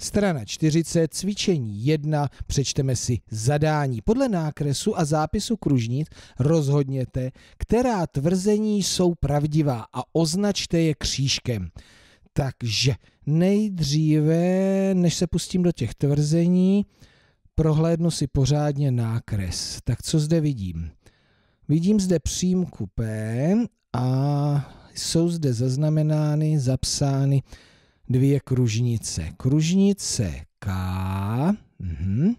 Strana 40, cvičení 1, přečteme si zadání. Podle nákresu a zápisu kružnic rozhodněte, která tvrzení jsou pravdivá a označte je křížkem. Takže nejdříve, než se pustím do těch tvrzení, prohlédnu si pořádně nákres. Tak co zde vidím? Vidím zde přímku P a jsou zde zaznamenány, zapsány dvě kružnice. Kružnice K mhm,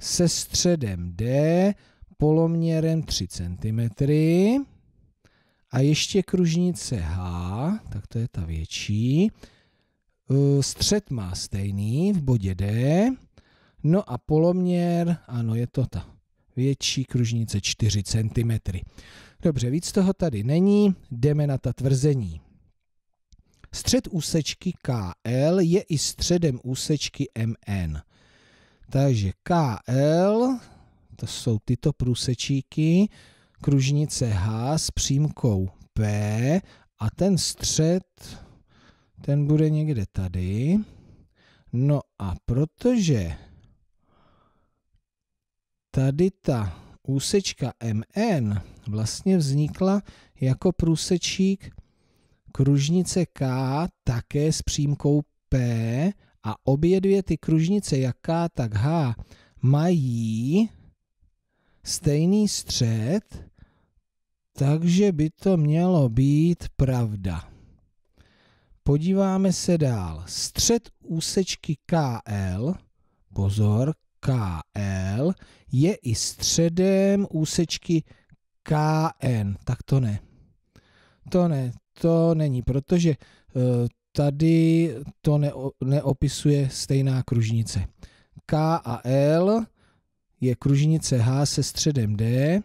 se středem D poloměrem 3 cm a ještě kružnice H, tak to je ta větší, e, střed má stejný v bodě D, no a poloměr, ano, je to ta větší kružnice 4 cm. Dobře, víc toho tady není, jdeme na ta tvrzení. Střed úsečky KL je i středem úsečky MN. Takže KL, to jsou tyto průsečíky, kružnice H s přímkou P a ten střed, ten bude někde tady. No a protože tady ta úsečka MN vlastně vznikla jako průsečík kružnice K také s přímkou P a obě dvě ty kružnice, jak K, tak H, mají stejný střed, takže by to mělo být pravda. Podíváme se dál. Střed úsečky KL, pozor, KL, je i středem úsečky KN. Tak to ne. To ne to není, protože eh, tady to neopisuje stejná kružnice. K a L je kružnice H se středem D,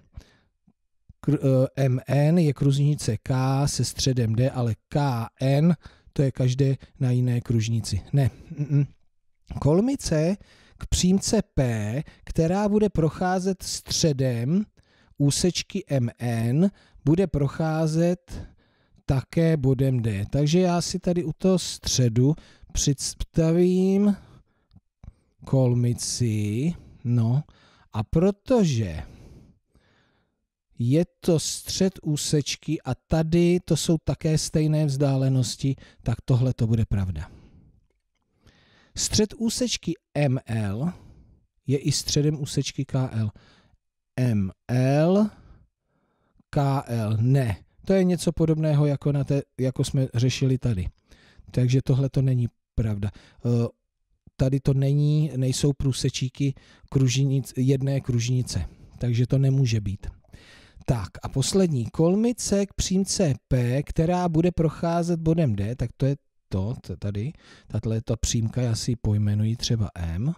eh, MN je kružnice K se středem D, ale KN to je každé na jiné kružnici. Ne. Kolmice k přímce P, která bude procházet středem úsečky MN, bude procházet také bodem D. Takže já si tady u toho středu představím kolmici, no a protože je to střed úsečky a tady to jsou také stejné vzdálenosti, tak tohle to bude pravda. Střed úsečky ML je i středem úsečky KL. ML, KL, ne. To je něco podobného, jako, na té, jako jsme řešili tady. Takže tohle to není pravda. Eh, tady to není, nejsou průsečíky kružinic, jedné kružnice, takže to nemůže být. Tak a poslední, kolmice k přímce P, která bude procházet bodem D, tak to je to, to tady, tato je ta přímka, já si pojmenuji třeba M,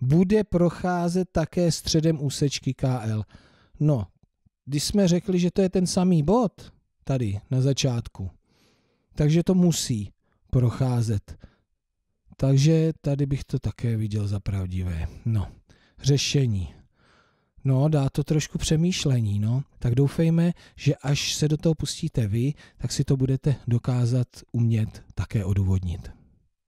bude procházet také středem úsečky KL. No, když jsme řekli, že to je ten samý bod tady na začátku, takže to musí procházet. Takže tady bych to také viděl za pravdivé. No, řešení. No, dá to trošku přemýšlení, no. Tak doufejme, že až se do toho pustíte vy, tak si to budete dokázat umět také odůvodnit.